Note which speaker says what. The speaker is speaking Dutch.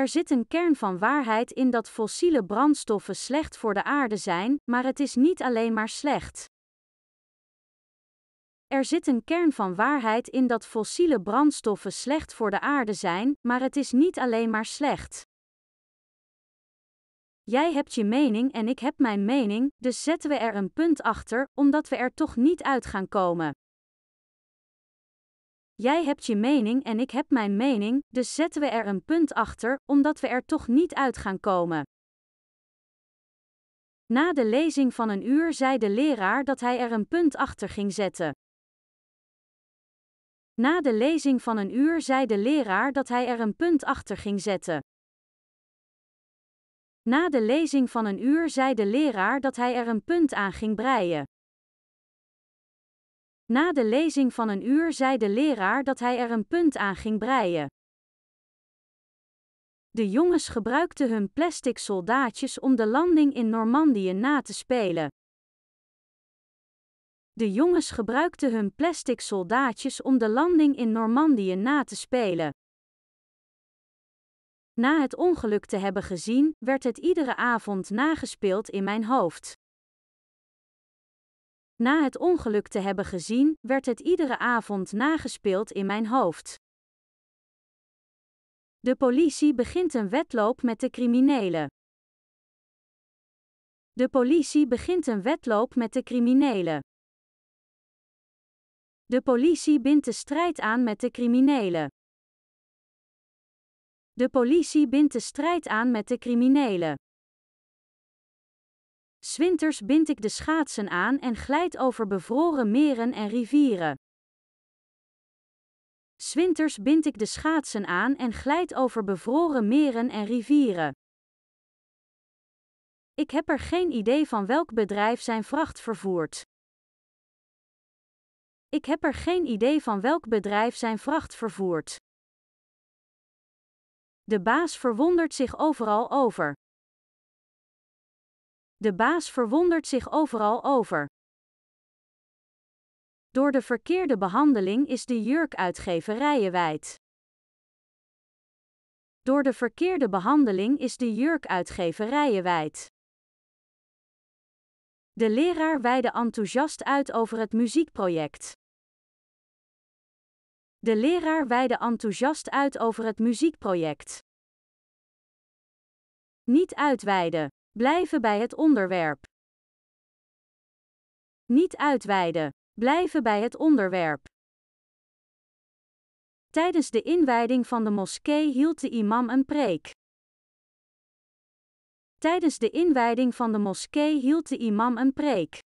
Speaker 1: Er zit een kern van waarheid in dat fossiele brandstoffen slecht voor de aarde zijn, maar het is niet alleen maar slecht. Er zit een kern van waarheid in dat fossiele brandstoffen slecht voor de aarde zijn, maar het is niet alleen maar slecht. Jij hebt je mening en ik heb mijn mening, dus zetten we er een punt achter, omdat we er toch niet uit gaan komen. Jij hebt je mening en ik heb mijn mening, dus zetten we er een punt achter, omdat we er toch niet uit gaan komen. Na de lezing van een uur zei de leraar dat hij er een punt achter ging zetten. Na de lezing van een uur zei de leraar dat hij er een punt achter ging zetten. Na de lezing van een uur zei de leraar dat hij er een punt aan ging breien. Na de lezing van een uur zei de leraar dat hij er een punt aan ging breien. De jongens gebruikten hun plastic soldaatjes om de landing in Normandië na te spelen. De jongens gebruikten hun plastic soldaatjes om de landing in Normandië na te spelen. Na het ongeluk te hebben gezien, werd het iedere avond nagespeeld in mijn hoofd. Na het ongeluk te hebben gezien, werd het iedere avond nagespeeld in mijn hoofd. De politie begint een wedloop met de criminelen. De politie begint een wedloop met de criminelen. De politie bindt de strijd aan met de criminelen. De politie bindt de strijd aan met de criminelen. Swinters bind ik de schaatsen aan en glijd over bevroren meren en rivieren. Swinters bind ik de schaatsen aan en glijd over bevroren meren en rivieren. Ik heb er geen idee van welk bedrijf zijn vracht vervoert. Ik heb er geen idee van welk bedrijf zijn vracht vervoert. De baas verwondert zich overal over. De baas verwondert zich overal over. Door de verkeerde behandeling is de jurkuitgeverijen wijd. Door de verkeerde behandeling is de jurkuitgeverijen wijd. De leraar wijde enthousiast uit over het muziekproject. De leraar wijde enthousiast uit over het muziekproject. Niet uitweiden. Blijven bij het onderwerp. Niet uitweiden. Blijven bij het onderwerp. Tijdens de inwijding van de moskee hield de imam een preek. Tijdens de inwijding van de moskee hield de imam een preek.